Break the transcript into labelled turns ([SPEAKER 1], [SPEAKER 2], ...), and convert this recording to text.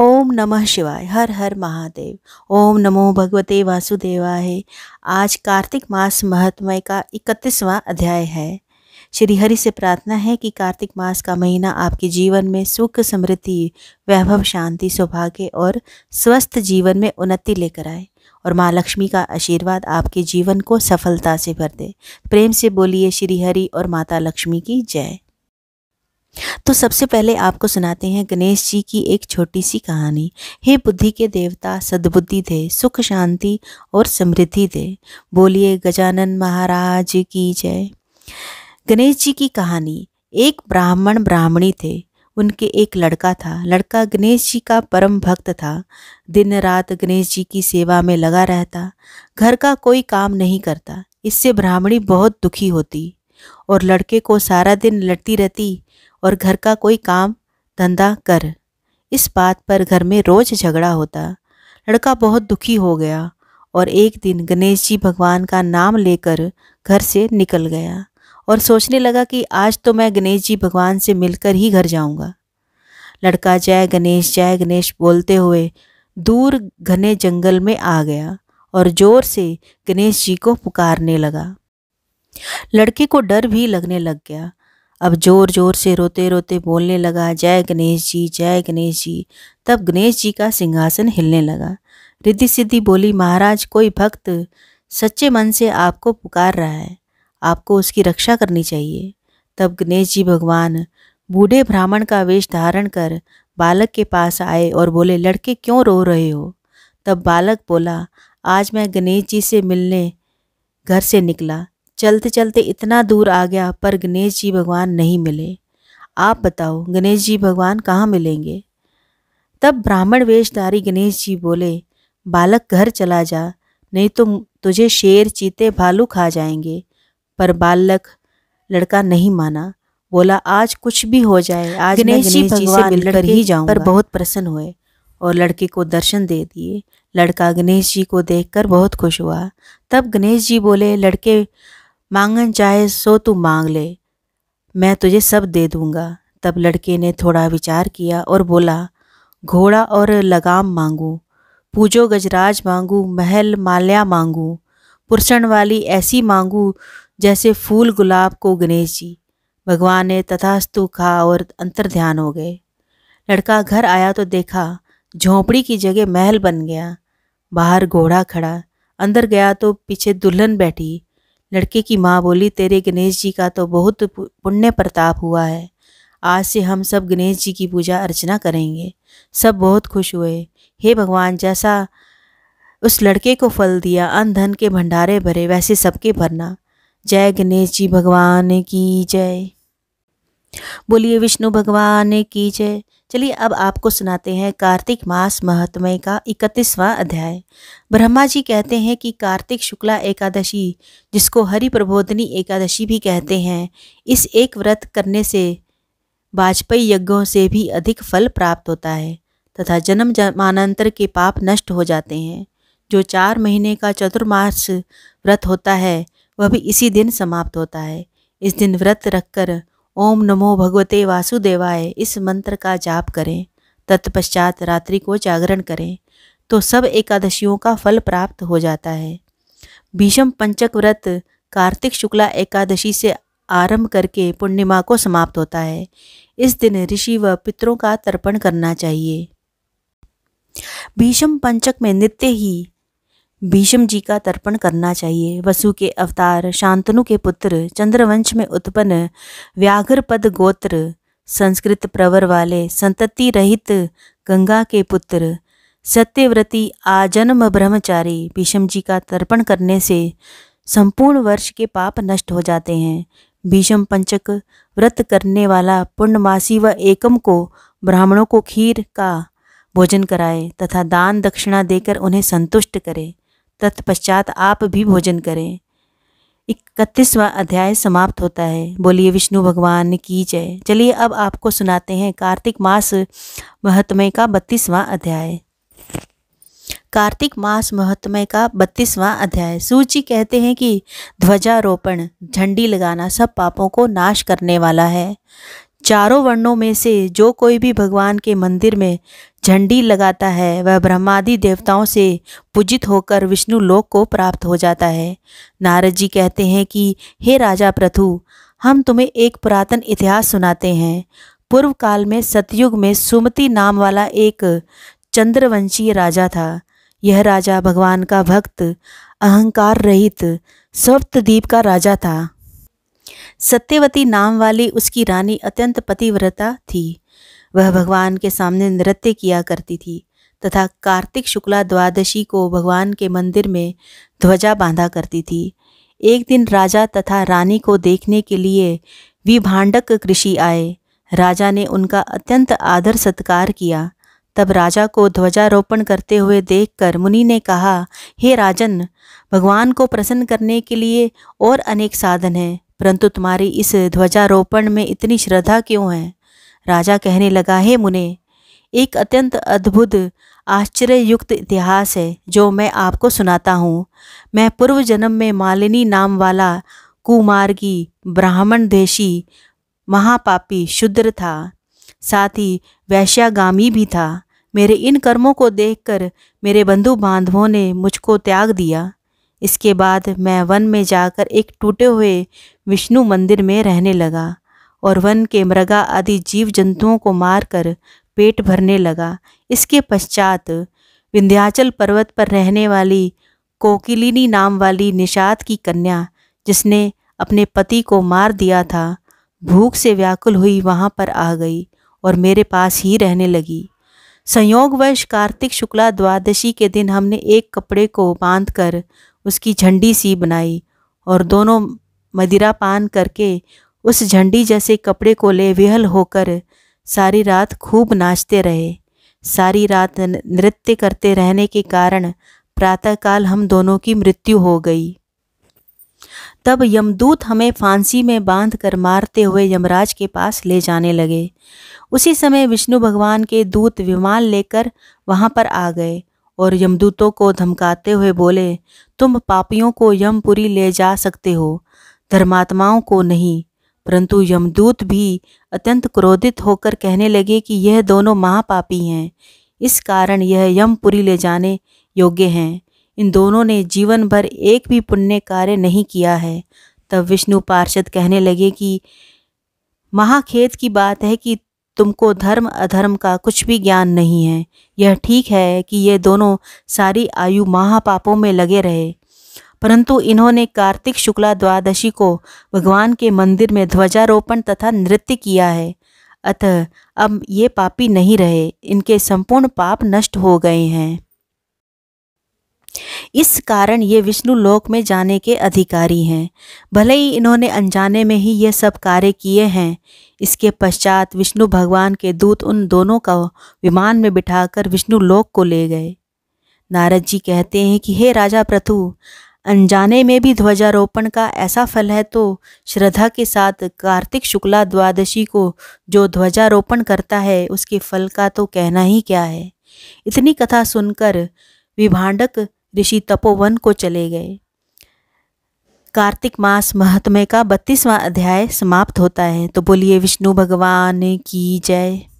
[SPEAKER 1] ओम नमः शिवाय हर हर महादेव ओम नमो भगवते वासुदेवाय आज कार्तिक मास महत्मय का इकतीसवां अध्याय है श्री हरि से प्रार्थना है कि कार्तिक मास का महीना आपके जीवन में सुख समृद्धि वैभव शांति सौभाग्य और स्वस्थ जीवन में उन्नति लेकर आए और माँ लक्ष्मी का आशीर्वाद आपके जीवन को सफलता से भर दे प्रेम से बोलिए श्री हरि और माता लक्ष्मी की जय तो सबसे पहले आपको सुनाते हैं गणेश जी की एक छोटी सी कहानी हे बुद्धि के देवता सद्बुद्धि दे सुख शांति और समृद्धि दे बोलिए गजानन महाराज की जय गणेश जी की कहानी एक ब्राह्मण ब्राह्मणी थे उनके एक लड़का था लड़का गणेश जी का परम भक्त था दिन रात गणेश जी की सेवा में लगा रहता घर का कोई काम नहीं करता इससे ब्राह्मणी बहुत दुखी होती और लड़के को सारा दिन लड़ती रहती और घर का कोई काम धंधा कर इस बात पर घर में रोज झगड़ा होता लड़का बहुत दुखी हो गया और एक दिन गणेश जी भगवान का नाम लेकर घर से निकल गया और सोचने लगा कि आज तो मैं गणेश जी भगवान से मिलकर ही घर जाऊंगा लड़का जय गणेश जय गणेश बोलते हुए दूर घने जंगल में आ गया और जोर से गणेश जी को पुकारने लगा लड़के को डर भी लगने लग गया अब जोर जोर से रोते रोते बोलने लगा जय गणेश जी जय गणेश जी तब गणेश जी का सिंहासन हिलने लगा रिद्धि सिद्धि बोली महाराज कोई भक्त सच्चे मन से आपको पुकार रहा है आपको उसकी रक्षा करनी चाहिए तब गणेश जी भगवान बूढ़े ब्राह्मण का वेश धारण कर बालक के पास आए और बोले लड़के क्यों रो रहे हो तब बालक बोला आज मैं गणेश जी से मिलने घर से निकला चलते चलते इतना दूर आ गया पर गणेश जी भगवान नहीं मिले आप बताओ गणेश जी भगवान कहाँ मिलेंगे तब ब्राह्मण वेशधारी गणेश जी बोले बालक घर चला जा नहीं तो तुझे शेर चीते भालू खा जाएंगे पर बालक लड़का नहीं माना बोला आज कुछ भी हो जाए आज गणेश जी भगवान से मिलकर ही जाऊं पर बहुत प्रसन्न हुए और लड़के को दर्शन दे दिए लड़का गणेश जी को देखकर बहुत खुश हुआ तब गणेश जी बोले लड़के मांगन चाहे सो तू मांग ले मैं तुझे सब दे दूंगा तब लड़के ने थोड़ा विचार किया और बोला घोड़ा और लगाम मांगूं पूजो गजराज मांगूं महल माल्या मांगूं पुरसण वाली ऐसी मांगूं जैसे फूल गुलाब को गणेश जी भगवान ने तथास्तु कहा और अंतर ध्यान हो गए लड़का घर आया तो देखा झोंपड़ी की जगह महल बन गया बाहर घोड़ा खड़ा अंदर गया तो पीछे दुल्हन बैठी लड़के की माँ बोली तेरे गणेश जी का तो बहुत पुण्य प्रताप हुआ है आज से हम सब गणेश जी की पूजा अर्चना करेंगे सब बहुत खुश हुए हे भगवान जैसा उस लड़के को फल दिया अन धन के भंडारे भरे वैसे सबके भरना जय गणेश जी भगवान की जय बोलिए विष्णु भगवान की जय चलिए अब आपको सुनाते हैं कार्तिक मास महात्मय का इकतीसवां अध्याय ब्रह्मा जी कहते हैं कि कार्तिक शुक्ला एकादशी जिसको हरि प्रबोधनी एकादशी भी कहते हैं इस एक व्रत करने से वाजपेयी यज्ञों से भी अधिक फल प्राप्त होता है तथा जन्म जमानांतर के पाप नष्ट हो जाते हैं जो चार महीने का चतुर्मास व्रत होता है वह भी इसी दिन समाप्त होता है इस दिन व्रत रखकर ओम नमो भगवते वासुदेवाय इस मंत्र का जाप करें तत्पश्चात रात्रि को जागरण करें तो सब एकादशियों का फल प्राप्त हो जाता है भीषम पंचक व्रत कार्तिक शुक्ला एकादशी से आरंभ करके पूर्णिमा को समाप्त होता है इस दिन ऋषि व पितरों का तर्पण करना चाहिए भीषम पंचक में नित्य ही भीषम जी का तर्पण करना चाहिए वसु के अवतार शांतनु के पुत्र चंद्रवंश में उत्पन्न व्याघ्रपद गोत्र संस्कृत प्रवर वाले संतति रहित गंगा के पुत्र सत्यव्रती आजन्म ब्रह्मचारी भीषम जी का तर्पण करने से संपूर्ण वर्ष के पाप नष्ट हो जाते हैं भीषम पंचक व्रत करने वाला पुण्यमासी व एकम को ब्राह्मणों को खीर का भोजन कराए तथा दान दक्षिणा देकर उन्हें संतुष्ट करें तत्पश्चात आप भी भोजन करें इकतीसवा अध्याय समाप्त होता है बोलिए विष्णु भगवान की जय चलिए अब आपको सुनाते हैं कार्तिक मास महत्मय का बत्तीसवां अध्याय कार्तिक मास महत्मय का बत्तीसवां अध्याय सूची कहते हैं कि ध्वजारोपण झंडी लगाना सब पापों को नाश करने वाला है चारों वर्णों में से जो कोई भी भगवान के मंदिर में झंडी लगाता है वह ब्रह्मादि देवताओं से पूजित होकर विष्णु लोक को प्राप्त हो जाता है नारद जी कहते हैं कि हे राजा प्रथु हम तुम्हें एक पुरातन इतिहास सुनाते हैं पूर्व काल में सतयुग में सुमति नाम वाला एक चंद्रवंशीय राजा था यह राजा भगवान का भक्त अहंकार रहित सप्तदीप का राजा था सत्यवती नाम वाली उसकी रानी अत्यंत पतिव्रता थी वह भगवान के सामने नृत्य किया करती थी तथा कार्तिक शुक्ला द्वादशी को भगवान के मंदिर में ध्वजा बांधा करती थी एक दिन राजा तथा रानी को देखने के लिए विभांडक कृषि आए राजा ने उनका अत्यंत आदर सत्कार किया तब राजा को ध्वजारोपण करते हुए देखकर मुनि ने कहा हे राजन भगवान को प्रसन्न करने के लिए और अनेक साधन हैं परंतु तुम्हारी इस ध्वजारोपण में इतनी श्रद्धा क्यों है राजा कहने लगा है मुने एक अत्यंत अद्भुत आश्चर्ययुक्त इतिहास है जो मैं आपको सुनाता हूँ मैं पूर्व जन्म में मालिनी नाम वाला कुमार्गी ब्राह्मण देशी महापापी शुद्र था साथ ही वैश्यागामी भी था मेरे इन कर्मों को देखकर मेरे बंधु बांधवों ने मुझको त्याग दिया इसके बाद मैं वन में जाकर एक टूटे हुए विष्णु मंदिर में रहने लगा और वन के मृगा आदि जीव जंतुओं को मारकर पेट भरने लगा इसके पश्चात विंध्याचल पर्वत पर रहने वाली कोकिलिनी नाम वाली निषाद की कन्या जिसने अपने पति को मार दिया था भूख से व्याकुल हुई वहाँ पर आ गई और मेरे पास ही रहने लगी संयोगवश कार्तिक शुक्ला द्वादशी के दिन हमने एक कपड़े को बांधकर उसकी झंडी सी बनाई और दोनों मदिरा पान करके उस झंडी जैसे कपड़े को ले विहल होकर सारी रात खूब नाचते रहे सारी रात नृत्य करते रहने के कारण प्रातःकाल हम दोनों की मृत्यु हो गई तब यमदूत हमें फांसी में बांध कर मारते हुए यमराज के पास ले जाने लगे उसी समय विष्णु भगवान के दूत विमान लेकर वहाँ पर आ गए और यमदूतों को धमकाते हुए बोले तुम पापियों को यमपुरी ले जा सकते हो धर्मात्माओं को नहीं परंतु यमदूत भी अत्यंत क्रोधित होकर कहने लगे कि यह दोनों महापापी हैं इस कारण यह यमपुरी ले जाने योग्य हैं इन दोनों ने जीवन भर एक भी पुण्य कार्य नहीं किया है तब विष्णु पार्षद कहने लगे कि महाखेद की बात है कि तुमको धर्म अधर्म का कुछ भी ज्ञान नहीं है यह ठीक है कि ये दोनों सारी आयु महापापों में लगे रहे परंतु इन्होंने कार्तिक शुक्ला द्वादशी को भगवान के मंदिर में ध्वजारोपण तथा नृत्य किया है अतः अब ये पापी नहीं रहे इनके संपूर्ण पाप नष्ट हो गए हैं इस कारण ये विष्णु लोक में जाने के अधिकारी हैं भले ही इन्होंने अनजाने में ही ये सब कार्य किए हैं इसके पश्चात विष्णु भगवान के दूत उन दोनों का विमान में बिठाकर विष्णु लोक को ले गए नारद जी कहते हैं कि हे राजा प्रथु अनजाने में भी ध्वजारोपण का ऐसा फल है तो श्रद्धा के साथ कार्तिक शुक्ला द्वादशी को जो ध्वजारोपण करता है उसके फल का तो कहना ही क्या है इतनी कथा सुनकर विभाडक ऋषि तपोवन को चले गए कार्तिक मास महात्म्य का बत्तीसवां अध्याय समाप्त होता है तो बोलिए विष्णु भगवान की जय